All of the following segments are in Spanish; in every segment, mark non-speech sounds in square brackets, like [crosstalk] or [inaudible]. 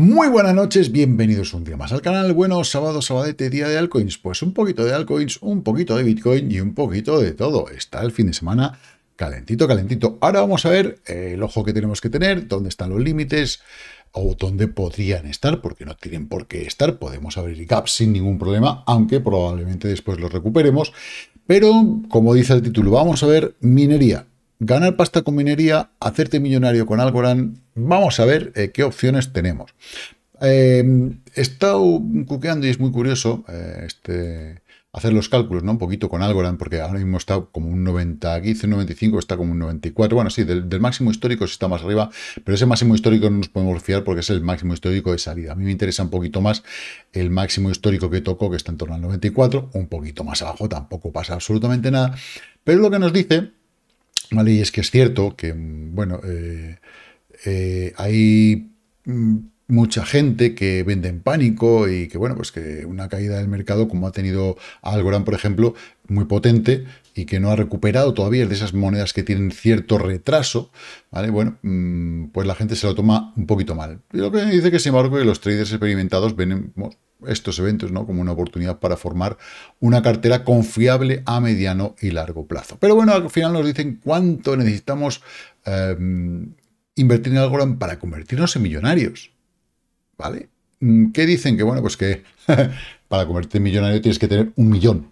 Muy buenas noches, bienvenidos un día más al canal. Bueno, sábado, sabadete, día de altcoins. Pues un poquito de altcoins, un poquito de Bitcoin y un poquito de todo. Está el fin de semana calentito, calentito. Ahora vamos a ver eh, el ojo que tenemos que tener, dónde están los límites o dónde podrían estar, porque no tienen por qué estar. Podemos abrir gaps sin ningún problema, aunque probablemente después los recuperemos. Pero, como dice el título, vamos a ver minería. Ganar pasta con minería, hacerte millonario con Algorand Vamos a ver eh, qué opciones tenemos. Em, he estado cuqueando y es muy curioso eh, este, hacer los cálculos, ¿no? Un poquito con Algorand, porque ahora mismo está como un 90, aquí 95, está como un 94. Bueno, sí, del, máximo histórico sí está más arriba, pero ese máximo histórico no nos podemos fiar porque es el máximo histórico de salida. A mí me interesa un poquito más el máximo histórico que tocó, que está en torno al 94, un poquito más abajo, tampoco pasa absolutamente nada. Pero lo que nos dice, ¿vale? Y es que es cierto que, mm, bueno... Eh, eh, hay mm, mucha gente que vende en pánico y que, bueno, pues que una caída del mercado, como ha tenido Algorand, por ejemplo, muy potente y que no ha recuperado todavía de esas monedas que tienen cierto retraso, ¿vale? Bueno, mm, pues la gente se lo toma un poquito mal. Y lo que dice que, sin embargo, que los traders experimentados ven estos eventos ¿no? como una oportunidad para formar una cartera confiable a mediano y largo plazo. Pero bueno, al final nos dicen cuánto necesitamos... Em, invertir en algo para convertirnos en millonarios. ¿Vale? Mm, ¿Qué dicen? Que bueno, pues que [laughs] para convertirte en millonario tienes que tener un millón.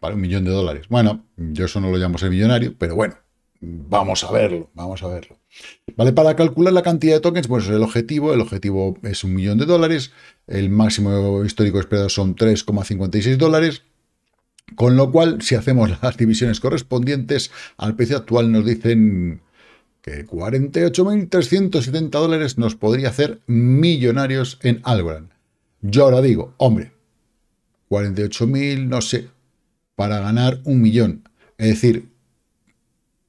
¿Vale? Un millón de dólares. Bueno, yo eso no lo llamo ser millonario, pero bueno, vamos a verlo, vamos a verlo. ¿Vale? Para calcular la cantidad de tokens, pues el objetivo, el objetivo es un millón de dólares, el máximo histórico esperado son 3,56 dólares, con lo cual, si hacemos [laughs] las divisiones correspondientes, al precio actual nos dicen que 48.370 dólares nos podría hacer millonarios en Algorand. Yo ahora digo, hombre, 48.000, no sé, para ganar un millón. Es decir,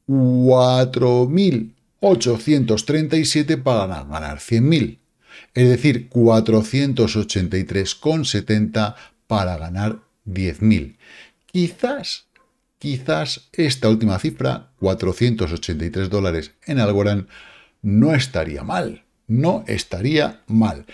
4.837 para ganar 100.000. Es decir, 483,70 para ganar 10.000. Quizás quizás esta última cifra, 483 dólares en Algorand, no estaría mal. No estaría mal.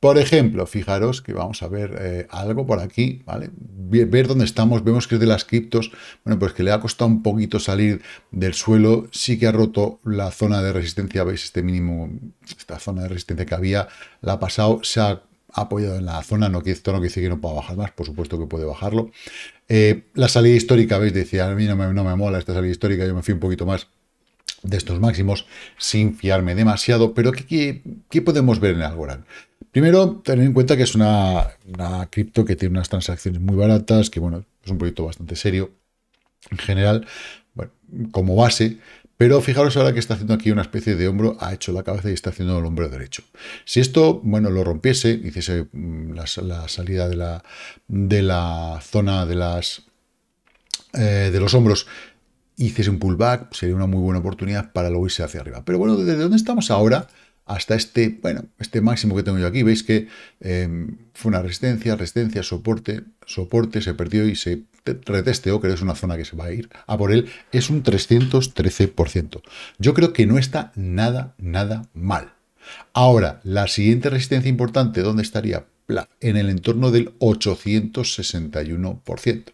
Por ejemplo, fijaros que vamos a ver eh, algo por aquí, ¿vale? Ver dónde estamos, vemos que es de las criptos, bueno, pues que le ha costado un poquito salir del suelo, sí que ha roto la zona de resistencia, veis este mínimo, esta zona de resistencia que había, la ha pasado, se ha apoyado en la zona, no, esto no quiere decir que no pueda bajar más, por supuesto que puede bajarlo, eh, la salida histórica, veis, decía, a mí no me, mola esta salida histórica, yo me fui un poquito más de estos máximos sin fiarme demasiado, pero ¿qué, podemos ver en Algorand? Primero, tener en cuenta que es una, una cripto que tiene unas transacciones muy baratas, que bueno, es un proyecto bastante serio en general, bueno, como base, pero fijaros ahora que está haciendo aquí una especie de hombro, ha hecho la cabeza y está haciendo el hombro derecho. Si esto, bueno, lo rompiese, hiciese mm, la, salida de la, de la zona de, las, eh, de los hombros, hiciese un pullback, sería una muy buena oportunidad para luego irse hacia arriba. Pero bueno, desde dónde estamos ahora, hasta este, bueno, este máximo que tengo yo aquí. Veis que em, fue una resistencia, resistencia, soporte, soporte, se perdió y se retesteó, creo que es una zona que se va a ir a por él, es un 313%. Yo creo que no está nada, nada mal. Ahora, la siguiente resistencia importante, ¿dónde estaría? En el entorno del 861%,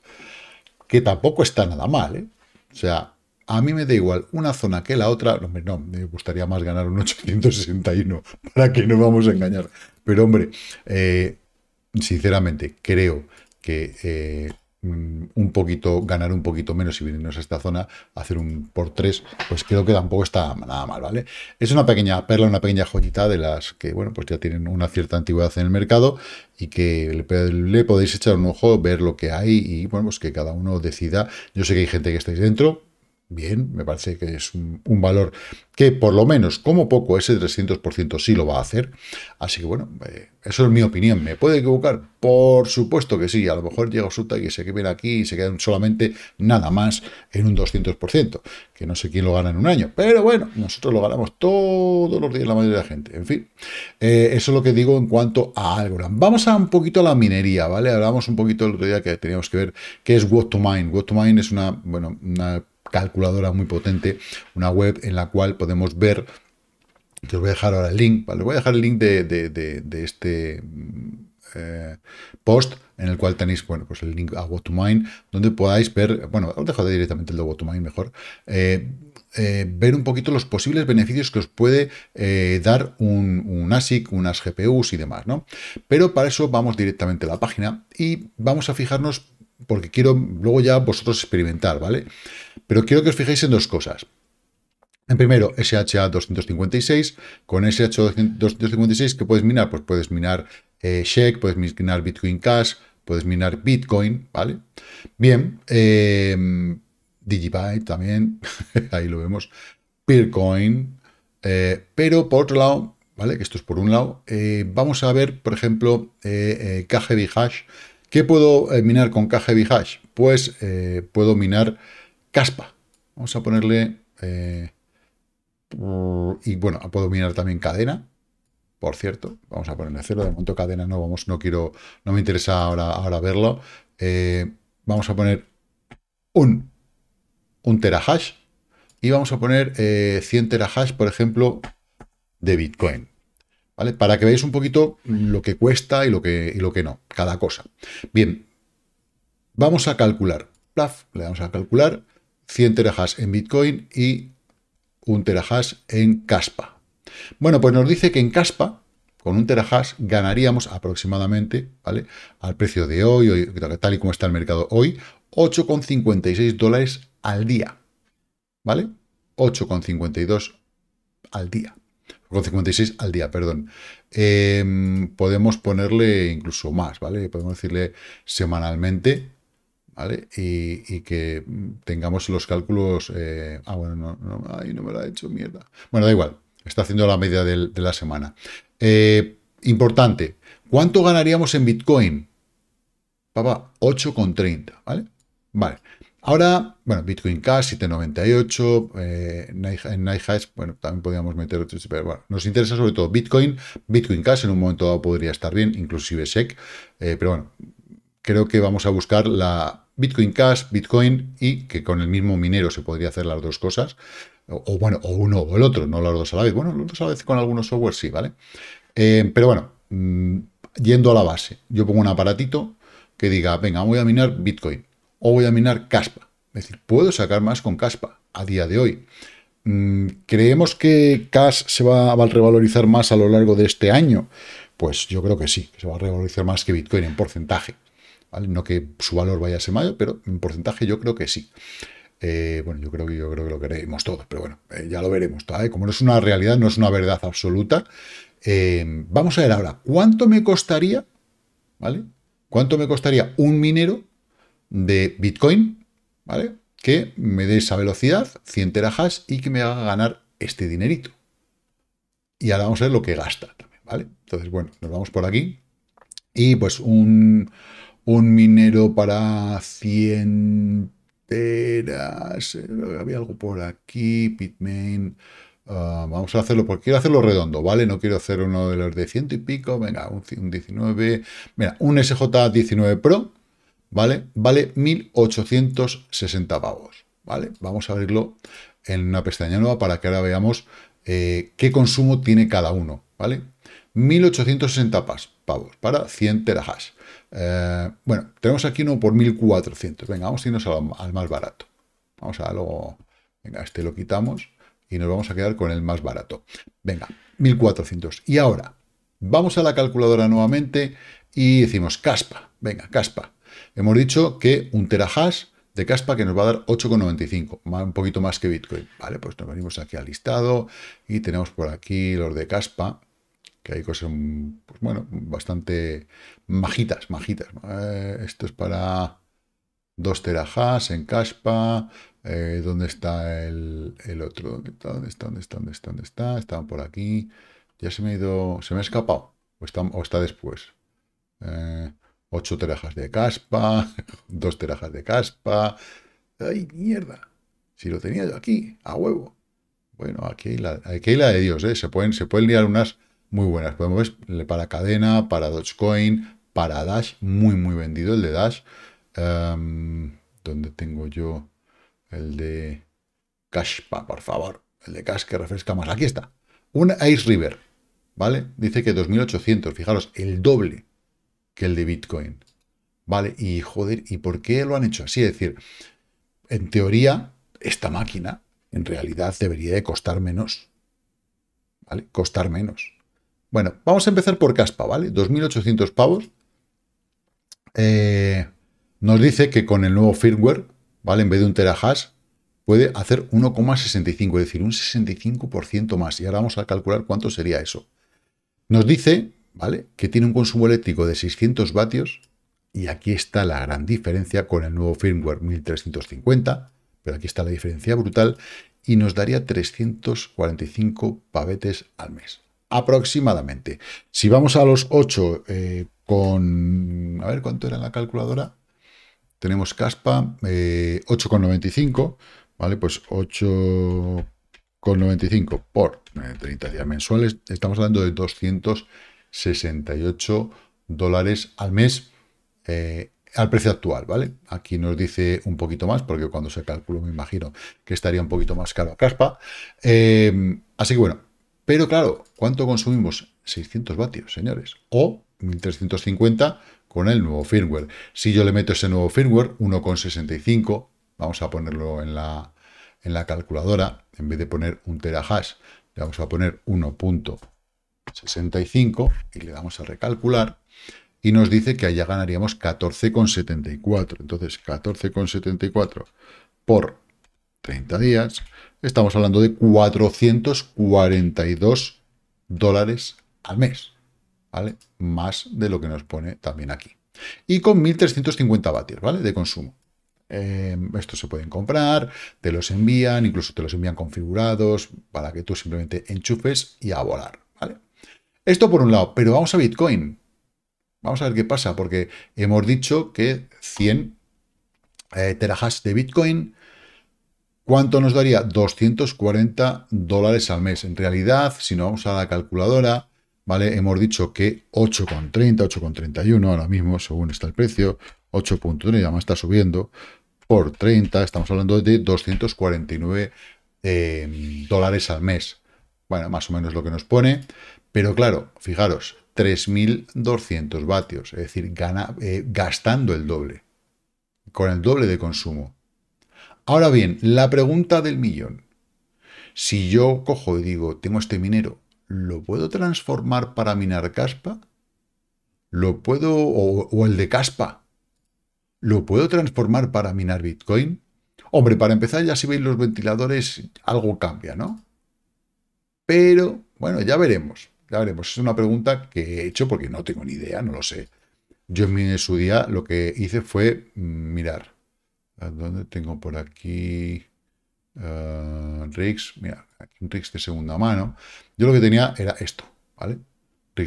que tampoco está nada mal, ¿eh? O sea, a mí me da igual una zona que la otra. Hombre, no, me gustaría más ganar un 861, [laughs] para que no vamos a engañar. Pero hombre, eh, sinceramente, creo que eh, mm, un poquito, ganar un poquito menos y venirnos a esta zona, hacer un por tres, pues creo que tampoco está nada mal, ¿vale? Es una pequeña perla, una pequeña joyita de las que, bueno, pues ya tienen una cierta antigüedad en el mercado y que le, le podéis echar un ojo, ver lo que hay y, bueno, pues que cada uno decida. Yo sé que hay gente que estáis dentro, Bien, me parece que es un, valor que por lo menos, como poco, ese 300% sí lo va a hacer. Así que bueno, eh, eso es mi opinión. ¿Me puede equivocar? Por supuesto que sí. A lo mejor llega suta y se queden aquí y se quedan solamente nada más en un 200%, que no sé quién lo gana en un año. Pero bueno, nosotros lo ganamos todos los días la mayoría de la gente. En fin, eh, eso es lo que digo en cuanto a Algorand. Vamos a un poquito a la minería, ¿vale? Hablamos un poquito el otro día que teníamos que ver qué es What to Mine. What to Mine es una, bueno, una calculadora muy potente, una web en la cual podemos ver, que os voy a dejar ahora el link, vale, os voy a dejar el link de, este mm, eh, post en el cual tenéis, bueno, pues el link a What donde podáis ver, bueno, os dejo directamente el de What mejor, eh, eh, ver un poquito los posibles beneficios que os puede dar un, un, ASIC, unas GPUs y demás, ¿no? Pero para eso vamos directamente a la página y vamos a fijarnos porque quiero luego ya vosotros experimentar, ¿vale? Pero quiero que os fijéis en dos cosas. En primero, SHA 256. Con SHA 256, ¿qué puedes minar? Pues puedes minar eh, Sheck, puedes minar Bitcoin Cash, puedes minar Bitcoin, ¿vale? Bien, eh, Digibyte también, [laughs] ahí lo vemos, Peercoin, eh, pero por otro lado, ¿vale? Que esto es por un lado, eh, vamos a ver, por ejemplo, eh, KGB Hash, ¿Qué puedo eh, minar con KGB hash? Pues eh, puedo minar caspa. Vamos a ponerle... Eh, y bueno, puedo minar también cadena, por cierto. Vamos a ponerle cero. De momento cadena no, vamos, no quiero... No me interesa ahora, ahora verlo. vamos a poner un, un terahash. Y vamos a poner 100 terahash, por ejemplo, de Bitcoin. Para que veáis un poquito lo que cuesta y lo que, no, cada cosa. Bien, vamos a calcular. Plaf, le damos a calcular 100 terahash en Bitcoin y un terahash en Caspa. Bueno, pues nos dice que en Caspa, con un terahash, ganaríamos aproximadamente, ¿vale? Al precio de hoy, hoy tal y como está el mercado hoy, 8,56 dólares al día, ¿vale? 8,52 al día. Con 56 al día, perdón. Em, podemos ponerle incluso más, ¿vale? Podemos decirle semanalmente, ¿vale? Y, que tengamos los cálculos... Eh, ah, bueno, no, no, no me lo ha hecho, mierda. Bueno, da igual, está haciendo la media de la semana. Eh, importante, ¿cuánto ganaríamos en Bitcoin? Papá, 8,30, ¿vale? Vale. Ahora, bueno, Bitcoin Cash 798, eh, bueno, también podríamos meter otros, pero bueno, nos interesa sobre todo Bitcoin, Bitcoin Cash en un momento dado podría estar bien, inclusive SEC, eh, pero bueno, creo que vamos a buscar la Bitcoin Cash, Bitcoin y que con el mismo minero se podría hacer las dos cosas, o, bueno, o uno o el otro, no las dos a la vez, bueno, las dos a la vez con algunos software sí, ¿vale? Eh, pero bueno, mm, yendo a la base, yo pongo un aparatito que diga, venga, voy a minar Bitcoin, o voy a minar caspa. Es decir, puedo sacar más con caspa a día de hoy. Mm, ¿Creemos que CAS se va a revalorizar más a lo largo de este año? Pues yo creo que sí, que se va a revalorizar más que Bitcoin en porcentaje. No que su valor vaya a ser mayor, pero en porcentaje yo creo que sí. Eh, bueno, yo creo que yo creo que lo queremos todos, pero bueno, eh, ya lo veremos. Como no es una realidad, no es una verdad absoluta. Eh, vamos a ver ahora, ¿cuánto me costaría? ¿Vale? ¿Cuánto me costaría un minero de Bitcoin, ¿vale? Que me dé esa velocidad, 100 terajas y que me haga ganar este dinerito. Y ahora vamos a ver lo que gasta también, ¿vale? Entonces, bueno, nos vamos por aquí. Y pues un, un minero para 100 teras, eh, había algo por aquí, Bitmain... Ah, vamos a hacerlo, porque quiero hacerlo redondo, ¿vale? No quiero hacer uno de los de ciento y pico, venga, un, 19, un SJ19 Pro, ¿vale? Vale 1.860 pavos, ¿vale? Vamos a abrirlo en una pestaña nueva para que ahora veamos eh, qué consumo tiene cada uno, ¿vale? 1.860 pavos para 100 terahash. Eh, bueno, tenemos aquí uno por 1.400. Venga, vamos a irnos al, al, más barato. Vamos a luego... Venga, este lo quitamos y nos vamos a quedar con el más barato. Venga, 1.400. Y ahora, vamos a la calculadora nuevamente y decimos caspa. Venga, caspa hemos dicho que un terahash de caspa que nos va a dar 8,95, un poquito más que Bitcoin. Vale, pues nos venimos aquí al listado y tenemos por aquí los de caspa, que hay cosas, pues bueno, bastante majitas, majitas. Eh, esto es para dos terajas en caspa. Eh, ¿Dónde está el, otro? ¿Dónde está? ¿Dónde está? ¿Dónde está? ¿Dónde está? Estaba por aquí. Ya se me ha ido, se me ha escapado. O está, o está después. Eh, 8 terajas de caspa, 2 [laughs] terajas de caspa. ¡Ay, mierda! Si lo tenía yo aquí, a huevo. Bueno, aquí hay la, aquí la de Dios, ¿eh? Se pueden, se liar unas muy buenas. Podemos ver para cadena, para Dogecoin, para Dash, muy, muy vendido el de Dash. Em, ¿Dónde tengo yo el de Caspa, por favor? El de Cash que refresca más. Aquí está. Un Ice River, ¿vale? Dice que 2.800, fijaros, el doble el de Bitcoin. ¿Vale? Y joder, ¿y por qué lo han hecho así? Es decir, en teoría, esta máquina en realidad debería de costar menos. ¿Vale? Costar menos. Bueno, vamos a empezar por Caspa, ¿vale? 2.800 pavos. Eh, nos dice que con el nuevo firmware, ¿vale? En vez de un terahash, puede hacer 1,65, es decir, un 65% más. Y ahora vamos a calcular cuánto sería eso. Nos dice ¿vale? Que tiene un consumo eléctrico de 600 vatios, y aquí está la gran diferencia con el nuevo firmware 1350, pero aquí está la diferencia brutal, y nos daría 345 pavetes al mes, aproximadamente. Si vamos a los 8 eh, con... A ver, ¿cuánto era la calculadora? Tenemos caspa 8,95, eh, ¿vale? Pues 8,95 por 30 eh, días mensuales, estamos hablando de 200 68 dólares al mes eh, al precio actual, ¿vale? Aquí nos dice un poquito más, porque cuando se calculó me imagino que estaría un poquito más caro a caspa. Eh, así que bueno, pero claro, ¿cuánto consumimos? 600 vatios, señores, o 1350 con el nuevo firmware. Si yo le meto ese nuevo firmware, 1,65, vamos a ponerlo en la, en la calculadora, en vez de poner un terahash, le vamos a poner 1. 65 y le damos a recalcular y nos dice que allá ganaríamos 14,74. Entonces, 14,74 por 30 días, estamos hablando de 442 dólares al mes, ¿vale? Más de lo que nos pone también aquí. Y con 1.350 vatios, ¿vale? De consumo. Em, estos se pueden comprar, te los envían, incluso te los envían configurados para que tú simplemente enchufes y a volar. Esto por un lado, pero vamos a Bitcoin. Vamos a ver qué pasa, porque hemos dicho que 100 eh, terahash de Bitcoin, ¿cuánto nos daría? 240 dólares al mes. En realidad, si no vamos a la calculadora, ¿vale? Hemos dicho que 8,30, 8,31 ahora mismo, según está el precio, 8.1, además está subiendo, por 30, estamos hablando de 249 eh, dólares al mes. Bueno, más o menos lo que nos pone. Pero claro, fijaros, 3.200 vatios, es decir, eh, gastando el doble, con el doble de consumo. Ahora bien, la pregunta del millón. Si yo cojo y digo, tengo este minero, ¿lo puedo transformar para minar caspa? ¿Lo puedo, o el de caspa? ¿Lo puedo transformar para minar Bitcoin? Hombre, para empezar, ya si veis los ventiladores, algo cambia, ¿no? Pero, bueno, ya veremos. Ya pues es una pregunta que he hecho porque no tengo ni idea, no lo sé. Yo en su día lo que hice fue mirar. dónde tengo por aquí? Ah, Riggs, mira, un de segunda mano. Yo lo que tenía era esto, ¿vale?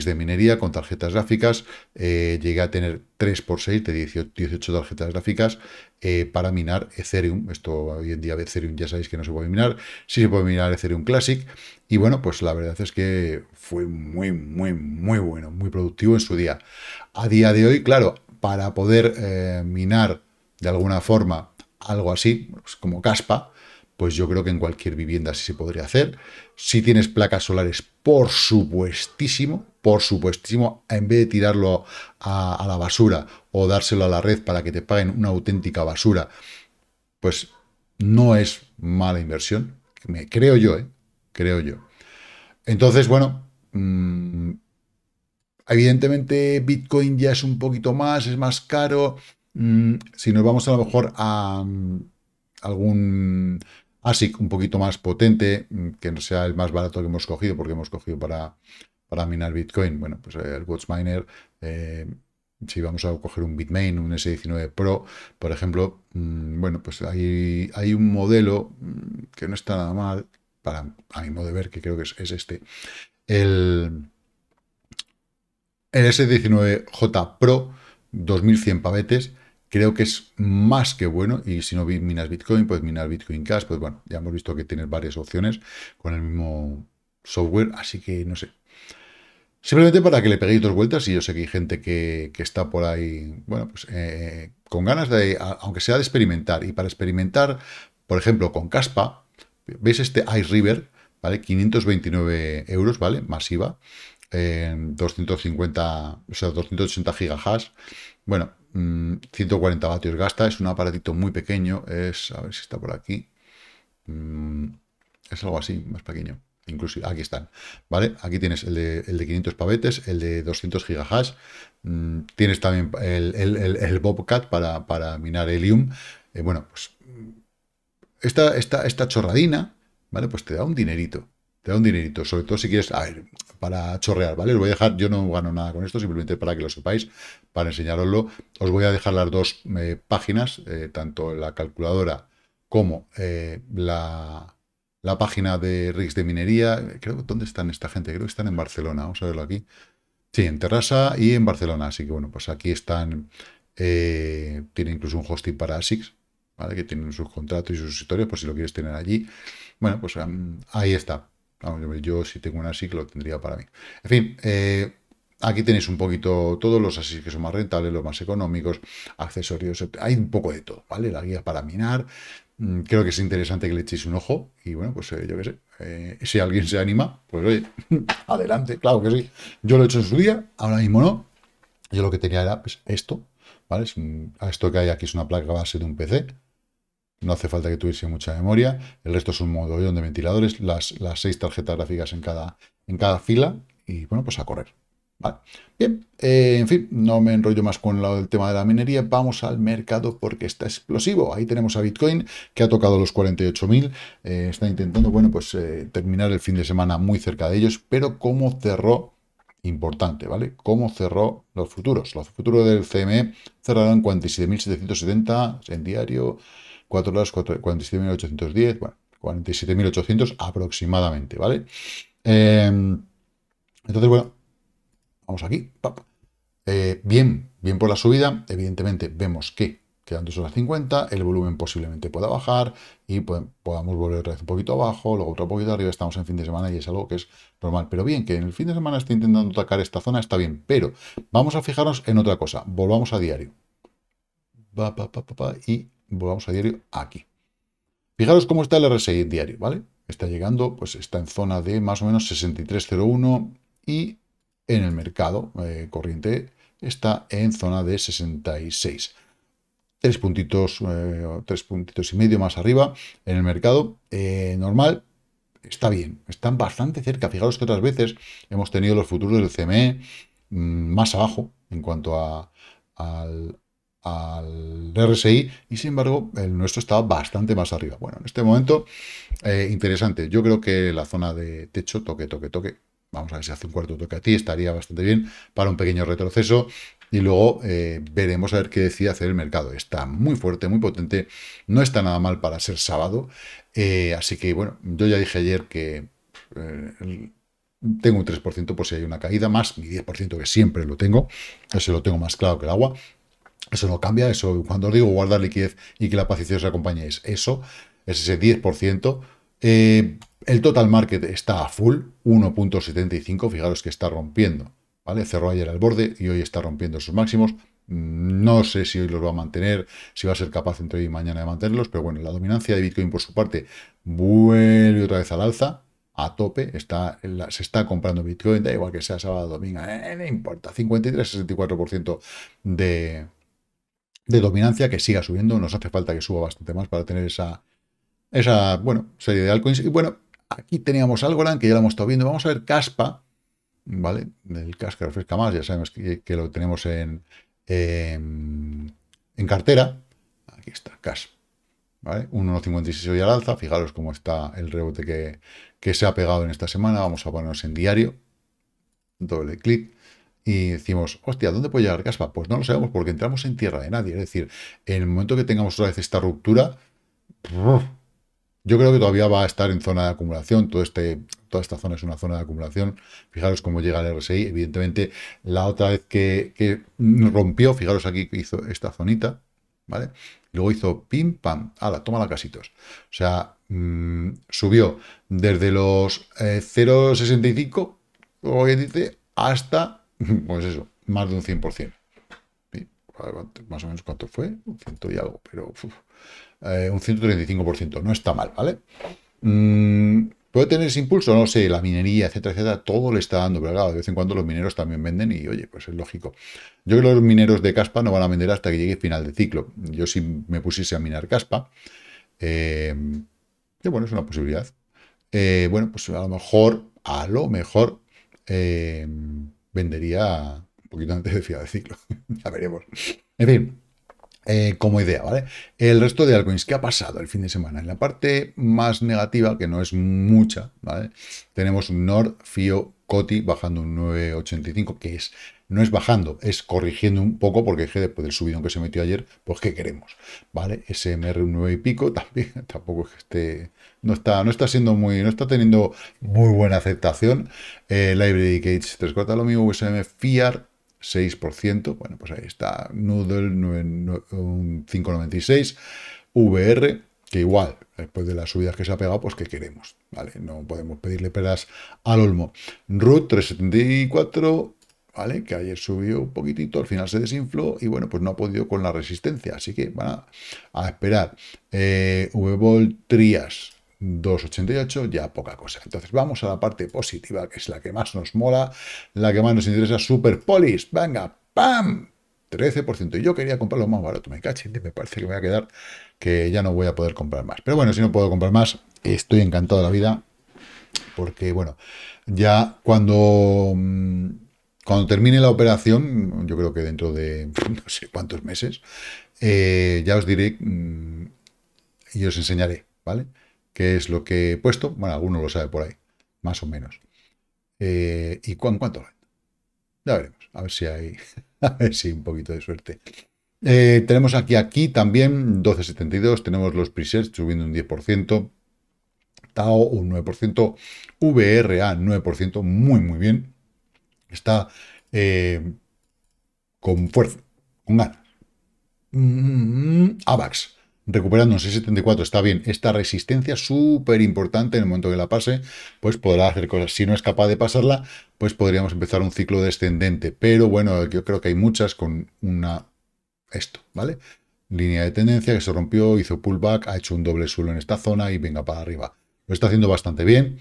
de minería con tarjetas gráficas. Eh, llegué a tener 3x6 de 18, tarjetas gráficas eh, para minar Ethereum. Esto hoy en día Ethereum ya sabéis que no se puede minar. si se puede minar Ethereum Classic. Y bueno, pues la verdad es que fue muy, muy, muy bueno, muy productivo en su día. A día de hoy, claro, para poder eh, minar de alguna forma algo así, pues como caspa, pues yo creo que en cualquier vivienda sí se podría hacer. Si tienes placas solares, por supuestísimo, por supuestísimo, en vez de tirarlo a, la basura o dárselo a la red para que te paguen una auténtica basura, pues no es mala inversión, me, creo yo, ¿eh? creo yo. Entonces, bueno, mm, evidentemente Bitcoin ya es un poquito más, es más caro. Mm, si nos vamos a lo mejor a, a mm, algún ASIC un poquito más potente, que no sea el más barato que hemos cogido, porque hemos cogido para para minar Bitcoin. Bueno, pues eh, el WatchMiner, eh, si vamos a coger un Bitmain, un S19 Pro, por ejemplo, mm, bueno, pues hay, hay un modelo mm, que no está nada mal, para, a mi modo de ver, que creo que es, este. El, el S19J Pro 2100 pavetes, creo que es más que bueno. Y si no minas Bitcoin, puedes minar Bitcoin Cash. Pues bueno, ya hemos visto que tienes varias opciones con el mismo software. Así que no sé, Simplemente para que le peguéis dos vueltas, y yo sé que hay gente que, está por ahí, bueno, pues eh, con ganas de, aunque sea de experimentar. Y para experimentar, por ejemplo, con Caspa, veis este Ice River, ¿vale? 529 euros, ¿vale? Masiva, eh, 250, o sea, 280 GHz, Bueno, 140 mm, vatios gasta, es un aparatito muy pequeño, es, a ver si está por aquí, mm, es algo así, más pequeño inclusive, aquí están, ¿vale? Aquí tienes el de, 500 pavetes, el de 200 gigahash, mm, tienes también el, Bobcat para, minar Helium, eh, bueno, pues mm, esta, esta, esta chorradina, ¿vale? Pues te da un dinerito, te da un dinerito, sobre todo si quieres, a ver, para chorrear, ¿vale? Os voy a dejar, yo no gano nada con esto, simplemente para que lo sepáis, para enseñaroslo, os voy a dejar las dos eh, páginas, eh, tanto la calculadora como la, la página de Rigs de Minería. Creo, ¿Dónde están esta gente? Creo que están en Barcelona. Vamos a verlo aquí. Sí, en Terrassa y en Barcelona. Así que bueno, pues aquí están. Eh, tiene incluso un hosting para ASICS, ¿vale? Que tienen sus contratos y sus historias, por si lo quieres tener allí. Bueno, pues ahí está. yo, si tengo un ASIC lo tendría para mí. En fin, eh, aquí tenéis un poquito todos los ASICs que son más rentables, los más económicos, accesorios, hay un poco de todo, ¿vale? La guía para minar, Mm, creo que es interesante que le echéis un ojo y bueno, pues eh, yo qué sé, eh, si alguien se anima, pues oye, [laughs] adelante, claro que sí. Yo lo he hecho en su día, ahora mismo no. Yo lo que tenía era pues, esto, ¿vale? esto que hay aquí es una placa base de un PC. No hace falta que tuviese mucha memoria. El resto es un modo de ventiladores, las, las seis tarjetas gráficas en cada, en cada fila y bueno, pues a correr. Vale. Bien, eh, en fin, no me enrollo más con el tema de la minería. Vamos al mercado porque está explosivo. Ahí tenemos a Bitcoin que ha tocado los 48.000. Eh, está intentando, bueno, pues eh, terminar el fin de semana muy cerca de ellos, pero cómo cerró, importante, ¿vale? Cómo cerró los futuros. Los futuros del CME cerraron 47.770 en diario, 4 horas, 47.810, bueno, 47.800 aproximadamente, ¿vale? Em, entonces, bueno, Vamos aquí, eh, bien, bien por la subida, evidentemente vemos que quedando las 50, el volumen posiblemente pueda bajar y podamos volver otra vez un poquito abajo, luego otro poquito arriba, estamos en fin de semana y es algo que es normal. Pero bien, que en el fin de semana esté intentando atacar esta zona, está bien, pero vamos a fijarnos en otra cosa, volvamos a diario. y volvamos a diario aquí. Fijaros cómo está el RSI diario, ¿vale? Está llegando, pues está en zona de más o menos 63.01 y en el mercado eh, corriente está en zona de 66. Tres puntitos, eh, tres puntitos y medio más arriba en el mercado eh, normal. Está bien, están bastante cerca. Fijaros que otras veces hemos tenido los futuros del CME mm, más abajo en cuanto a, al, RSI y sin embargo el nuestro estaba bastante más arriba. Bueno, en este momento, interesante. Yo creo que la zona de techo, toque, toque, toque, vamos a ver si hace un cuarto toque a ti, estaría bastante bien para un pequeño retroceso. Y luego eh, veremos a ver qué decide hacer el mercado. Está muy fuerte, muy potente. No está nada mal para ser sábado. Eh, así que, bueno, yo ya dije ayer que eh, tengo un 3% por si hay una caída, más mi 10% que siempre lo tengo. eso lo tengo más claro que el agua. Eso no cambia. Eso, cuando os digo guardar liquidez y que la paciencia os acompañe, es eso. Es ese 10%. El total market está a full, 1.75, fijaros que está rompiendo. ¿vale? Cerró ayer al borde y hoy está rompiendo sus máximos. Mm, no sé si hoy los va a mantener, si va a ser capaz entre hoy y mañana de mantenerlos, pero bueno, la dominancia de Bitcoin por su parte vuelve otra vez al alza, a tope, está, se está comprando Bitcoin, da igual que sea sábado o domingo, eh, no importa, 53-64% de, de dominancia que siga subiendo, nos hace falta que suba bastante más para tener esa, esa bueno, serie de altcoins. Y bueno, Aquí teníamos Algorand, que ya lo hemos estado viendo. Vamos a ver Caspa, ¿vale? El Casca refresca más, ya sabemos que, lo tenemos en, en, cartera. Aquí está, Caspa. ¿Vale? 1,56 hoy al alza, fijaros cómo está el rebote que, se ha pegado en esta semana, vamos a ponernos en diario, doble clic, y decimos, hostia, ¿dónde puede llegar Caspa? Pues no lo sabemos porque entramos en tierra de nadie. Es decir, en el momento que tengamos otra vez esta ruptura, yo creo que todavía va a estar en zona de acumulación, este, toda esta zona es una zona de acumulación. Fijaros cómo llega el RSI, evidentemente la otra vez que, rompió, fijaros aquí que hizo esta zonita, ¿vale? Luego hizo pim, pam, ala, toma la casitos. O sea, mm, subió desde los 0,65, eh, como hasta, [laughs] pues eso, más de un 100%. Más o menos cuánto fue, un ciento y algo, pero... Eh, un 135%. No está mal, ¿vale? Mm, ¿Puede tener ese impulso? No sé, la minería, etcétera, etcétera, todo le está dando, pero claro, de vez en cuando los mineros también venden y oye, pues es lógico. Yo creo que los mineros de caspa no van a vender hasta que llegue el final de ciclo. Yo si me pusiese a minar caspa, eh, que bueno, es una posibilidad. Eh, bueno, pues a lo mejor, a lo mejor, eh, vendería un poquito antes de final de ciclo. [laughs] ya veremos. En fin, eh, como idea, ¿vale? El resto de altcoins, ¿qué ha pasado el fin de semana? En la parte más negativa, que no es mucha, ¿vale? Tenemos Nord, Fio, Coti bajando un 9,85, que es, no es bajando, es corrigiendo un poco, porque después del subidón que se metió ayer, pues ¿qué queremos? ¿Vale? SMR un 9 y pico, [laughs] también, tampoco es que esté, no está, no está siendo muy, no está teniendo muy buena aceptación. Eh, Library Cage 3 cuartas lo mismo, USM, Fiat, 6%, bueno, pues ahí está Noodle, 5,96%, VR, que igual, después de las subidas que se ha pegado, pues que queremos, ¿vale? No podemos pedirle peras al olmo. RUT 374, ¿vale? Que ayer subió un poquitito, al final se desinfló y bueno, pues no ha podido con la resistencia, así que van a, esperar. Eh, Trias, 2,88 ya poca cosa. Entonces vamos a la parte positiva, que es la que más nos mola, la que más nos interesa, polis Venga, ¡pam! 13%. Y yo quería comprarlo más barato. Me cachete, me parece que me va a quedar que ya no voy a poder comprar más. Pero bueno, si no puedo comprar más, estoy encantado de la vida. Porque, bueno, ya cuando, mm, cuando termine la operación, yo creo que dentro de [laughs] no sé cuántos meses, eh, ya os diré mm, y os enseñaré, ¿vale? qué es lo que he puesto. Bueno, alguno lo sabe por ahí, más o menos. Eh, ¿Y cu cuánto vendo? Ya veremos, a ver si hay [laughs] ver si un poquito de suerte. Eh, tenemos aquí, aquí también 12.72, tenemos los presets subiendo un 10%, TAO un 9%, VRA 9%, muy muy bien. Está eh, con fuerza, con ganas. Mm, mm, mm, AVAX recuperando un 674 está bien, esta resistencia súper importante en el momento que la pase, pues podrá hacer cosas. Si no es capaz de pasarla, pues podríamos empezar un ciclo descendente. Pero bueno, yo creo que hay muchas con una... esto, ¿vale? Línea de tendencia que se rompió, hizo pullback, ha hecho un doble suelo en esta zona y venga para arriba. Lo está haciendo bastante bien.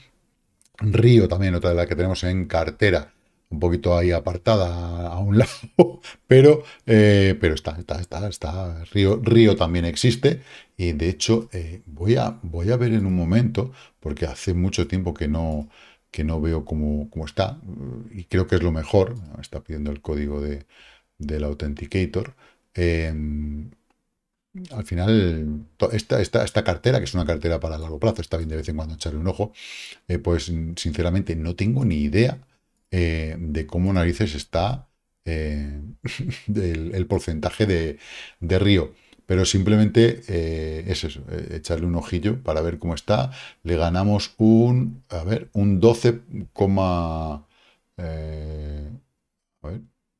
Río también, otra de las que tenemos en cartera un poquito ahí apartada a un [laughs] lado, pero, eh, pero está, está, está, está. Río, Río también existe y de hecho eh, voy, a, voy a ver en un momento, porque hace mucho tiempo que no, que no veo cómo, está y creo que es lo mejor, está pidiendo el código de, del Authenticator. Em, al final, esta, esta, esta, cartera, que es una cartera para largo plazo, está bien de vez en cuando echarle un ojo, eh, pues sinceramente no tengo ni idea eh, de cómo narices está eh, [laughs] el, porcentaje de, río. Pero simplemente eh, es eso, echarle un ojillo para ver cómo está. Le ganamos un, a ver, un 12,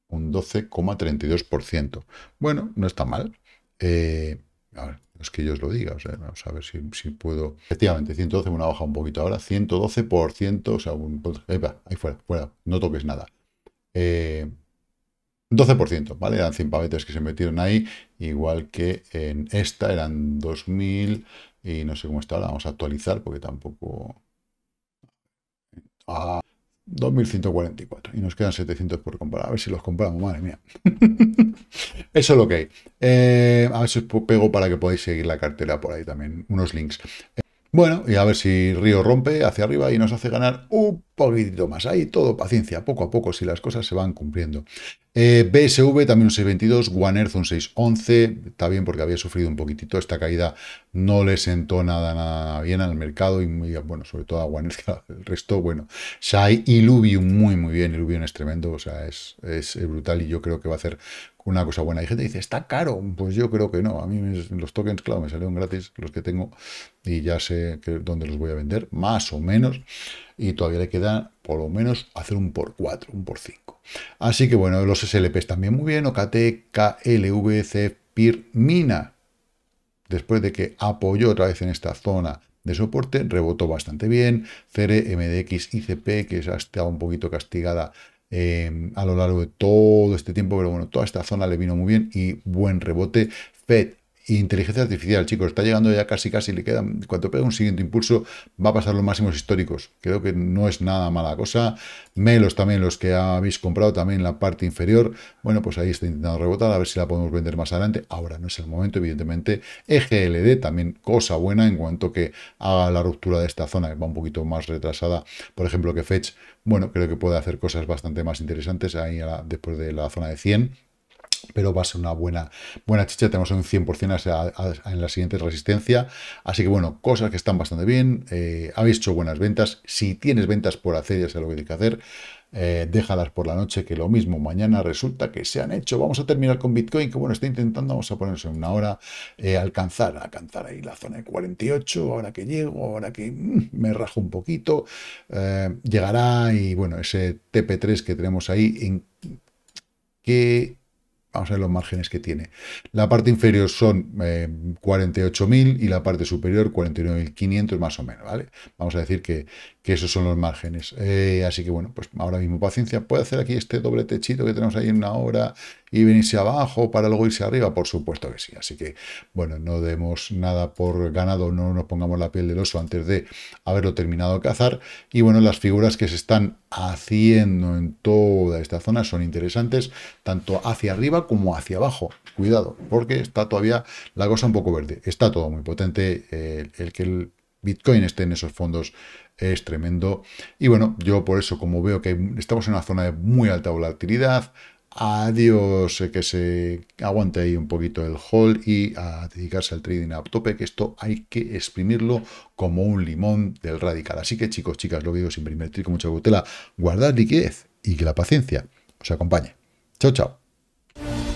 un 12,32%. Bueno, no está mal. a es que ellos lo diga, O sea, vamos a ver si, puedo. Efectivamente, 112, una baja un poquito ahora, 112%, o sea, un, ahí fuera, fuera, no toques nada. Eh, 12%, ¿vale? Eran 100 pavetes que se metieron ahí, igual que en esta eran 2000 y no sé cómo está ahora, vamos a actualizar porque tampoco... Ah, 2144 y nos quedan 700 por comprar, a ver si los compramos, madre mía. [laughs] Eso es lo que hay. Eh, a ver si os pego para que podáis seguir la cartera por ahí también, unos links. Eh, bueno, y a ver si Río rompe hacia arriba y nos hace ganar un poquitito más. Ahí todo paciencia, poco a poco, si las cosas se van cumpliendo. Eh, BSV también un 622, One Earth un 611, está bien porque había sufrido un poquitito esta caída, no le sentó nada, nada bien al mercado y, bueno, sobre todo a One Earth, [laughs] el resto, bueno, Shai, Illuvium muy muy bien, Illuvium es tremendo, o sea, es, es, brutal y yo creo que va a hacer una cosa buena. Hay gente que dice, está caro. Pues yo creo que no. A mí los tokens, claro, me salieron gratis los que tengo y ya sé dónde los voy a vender, más o menos. Y todavía le queda por lo menos hacer un por 4, un por 5. Así que bueno, los SLPs también muy bien. OKT, KLVC, PIR, MINA. Después de que apoyó otra vez en esta zona de soporte, rebotó bastante bien. CERE, MDX, ICP, que se ha estado un poquito castigada Em, a lo largo de todo este tiempo, pero bueno, toda esta zona le vino muy bien y buen rebote. Fed inteligencia artificial, chicos, está llegando ya casi, casi, le queda, cuando pega un siguiente impulso, va a pasar los máximos históricos. Creo que no es nada mala cosa. Melos también, los que habéis comprado, también la parte inferior, bueno, pues ahí está intentando rebotar, a ver si la podemos vender más adelante. Ahora no es el momento, evidentemente. EGLD también, cosa buena en cuanto que haga la ruptura de esta zona, que va un poquito más retrasada, por ejemplo, que Fetch, bueno, creo que puede hacer cosas bastante más interesantes ahí después de la zona de 100 pero va a ser una buena, buena chicha. Tenemos un 100% en la siguiente resistencia. Así que bueno, cosas que están bastante bien. Eh, habéis hecho buenas ventas. Si tienes ventas por hacer, ya sé lo que hay que hacer. Eh, déjalas por la noche, que lo mismo mañana resulta que se han hecho. Vamos a terminar con Bitcoin, que bueno, está intentando, vamos a ponerse en una hora, eh, alcanzar, alcanzar ahí la zona de 48, ahora que llego, ahora que mm, me rajo un poquito, llegará y bueno, ese TP3 que tenemos ahí, en que vamos a ver los márgenes que tiene. La parte inferior son 48.000 eh, y la parte superior 49.500 más o menos, ¿vale? Vamos a decir que, que esos son los márgenes. Eh, así que bueno, pues ahora mismo paciencia. ¿Puede hacer aquí este doble techito que tenemos ahí en una hora y venirse abajo para luego irse arriba? Por supuesto que sí. Así que bueno, no demos nada por ganado, no nos pongamos la piel del oso antes de haberlo terminado de cazar. Y bueno, las figuras que se están haciendo en toda esta zona son interesantes, tanto hacia arriba como hacia abajo. Cuidado, porque está todavía la cosa un poco verde. Está todo muy potente. Eh, el que Bitcoin esté en esos fondos es tremendo. Y bueno, yo por eso, como veo que estamos en una zona de muy alta volatilidad, adiós, eh, que se aguante ahí un poquito el hold y a dedicarse al trading a tope, que esto hay que exprimirlo como un limón del radical. Así que chicos, chicas, lo digo sin imprimir con mucha cautela, guardad liquidez y que la paciencia os acompañe. Chao, chao.